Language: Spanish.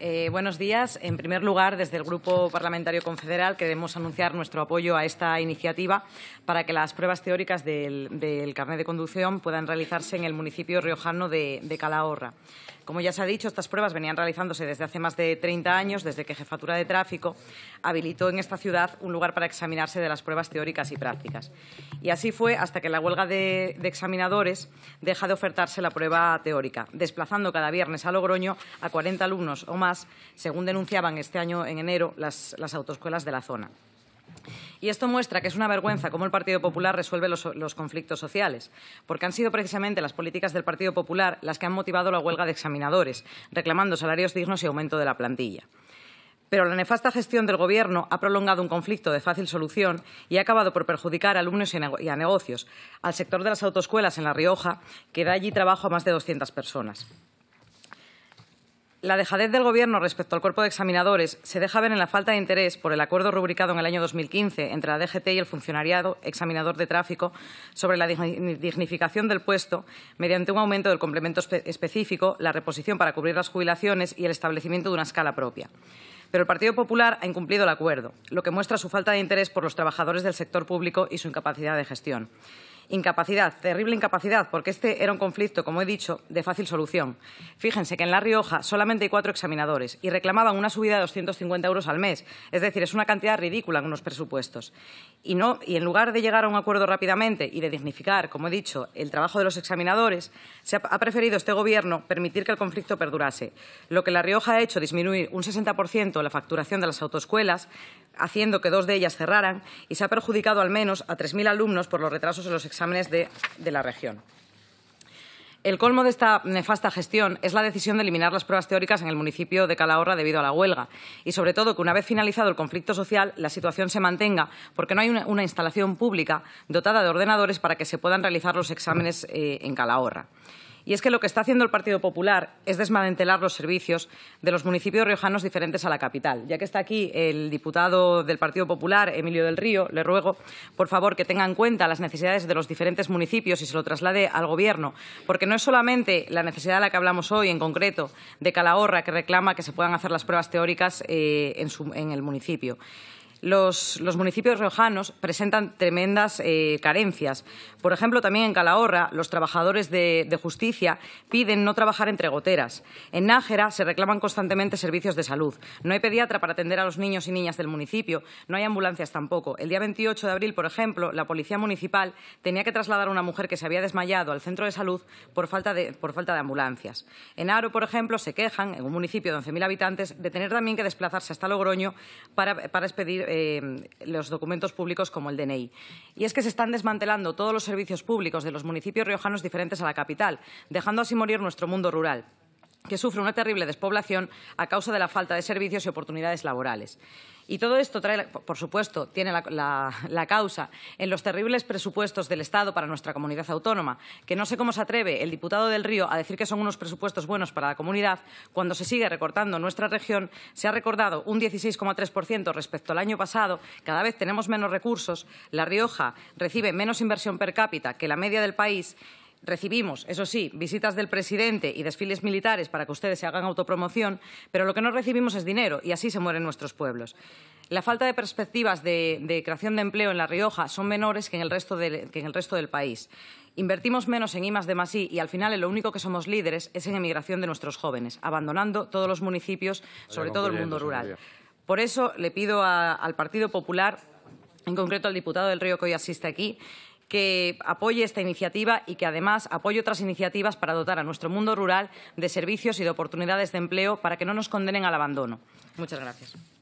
Eh, buenos días. En primer lugar, desde el Grupo Parlamentario Confederal queremos anunciar nuestro apoyo a esta iniciativa para que las pruebas teóricas del, carnet de conducción puedan realizarse en el municipio riojano de, Calahorra. Como ya se ha dicho, estas pruebas venían realizándose desde hace más de 30 años, desde que Jefatura de Tráfico habilitó en esta ciudad un lugar para examinarse de las pruebas teóricas y prácticas. Y así fue hasta que la huelga de, de examinadores deja de ofertarse la prueba teórica, desplazando cada viernes a Logroño a 40 alumnos o más, según denunciaban este año en enero las, autoescuelas de la zona. Y esto muestra que es una vergüenza cómo el Partido Popular resuelve los, los, conflictos sociales, porque han sido precisamente las políticas del Partido Popular las que han motivado la huelga de examinadores, reclamando salarios dignos y aumento de la plantilla. Pero la nefasta gestión del Gobierno ha prolongado un conflicto de fácil solución y ha acabado por perjudicar a alumnos y a negocios, al sector de las autoescuelas en La Rioja, que da allí trabajo a más de 200 personas. La dejadez del Gobierno respecto al cuerpo de examinadores se deja ver en la falta de interés por el acuerdo rubricado en el año 2015 entre la DGT y el funcionariado examinador de tráfico sobre la dignificación del puesto mediante un aumento del complemento específico, la reposición para cubrir las jubilaciones y el establecimiento de una escala propia. Pero el Partido Popular ha incumplido el acuerdo, lo que muestra su falta de interés por los trabajadores del sector público y su incapacidad de gestión. Incapacidad, terrible incapacidad, porque este era un conflicto, como he dicho, de fácil solución. Fíjense que en La Rioja solamente hay cuatro examinadores y reclamaban una subida de 250 euros al mes. Es decir, es una cantidad ridícula en unos presupuestos. Y, no, y en lugar de llegar a un acuerdo rápidamente y de dignificar, como he dicho, el trabajo de los examinadores, se ha, preferido este Gobierno permitir que el conflicto perdurase. Lo que La Rioja ha hecho, disminuir un 60% la facturación de las autoescuelas, haciendo que dos de ellas cerraran, y se ha perjudicado al menos a 3.000 alumnos por los retrasos en los exámenes de, la región. El colmo de esta nefasta gestión es la decisión de eliminar las pruebas teóricas en el municipio de Calahorra debido a la huelga y, sobre todo, que una vez finalizado el conflicto social, la situación se mantenga porque no hay una, instalación pública dotada de ordenadores para que se puedan realizar los exámenes eh, en Calahorra. Y es que lo que está haciendo el Partido Popular es desmantelar los servicios de los municipios riojanos diferentes a la capital. Ya que está aquí el diputado del Partido Popular, Emilio del Río, le ruego, por favor, que tenga en cuenta las necesidades de los diferentes municipios y se lo traslade al Gobierno, porque no es solamente la necesidad de la que hablamos hoy, en concreto, de Calahorra, que reclama que se puedan hacer las pruebas teóricas eh, en el municipio los, municipios riojanos presentan tremendas eh, carencias. Por ejemplo, también en Calahorra, los trabajadores de, justicia piden no trabajar entre goteras. En Nájera se reclaman constantemente servicios de salud. No hay pediatra para atender a los niños y niñas del municipio, no hay ambulancias tampoco. El día 28 de abril, por ejemplo, la policía municipal tenía que trasladar a una mujer que se había desmayado al centro de salud por falta de, ambulancias. En Aro, por ejemplo, se quejan, en un municipio de 11.000 habitantes, de tener también que desplazarse hasta Logroño para, para expedir Em, los documentos públicos como el DNI. Y es que se están desmantelando todos los servicios públicos de los municipios riojanos diferentes a la capital, dejando así morir nuestro mundo rural que sufre una terrible despoblación a causa de la falta de servicios y oportunidades laborales. Y todo esto por supuesto, tiene la, la, causa en los terribles presupuestos del Estado para nuestra comunidad autónoma, que no sé cómo se atreve el diputado del Río a decir que son unos presupuestos buenos para la comunidad cuando se sigue recortando nuestra región. Se ha recordado un 16,3% respecto al año pasado, cada vez tenemos menos recursos, La Rioja recibe menos inversión per cápita que la media del país Recibimos, eso sí, visitas del presidente y desfiles militares para que ustedes se hagan autopromoción, pero lo que no recibimos es dinero y así se mueren nuestros pueblos. La falta de perspectivas de, creación de empleo en La Rioja son menores que en el resto, del país. Invertimos menos en I de y al final lo único que somos líderes es en emigración de nuestros jóvenes, abandonando todos los municipios, sobre todo el mundo rural. Por eso le pido al Partido Popular, en concreto al diputado del Río que hoy asiste aquí, que apoye esta iniciativa y que además apoye otras iniciativas para dotar a nuestro mundo rural de servicios y de oportunidades de empleo para que no nos condenen al abandono. Muchas gracias.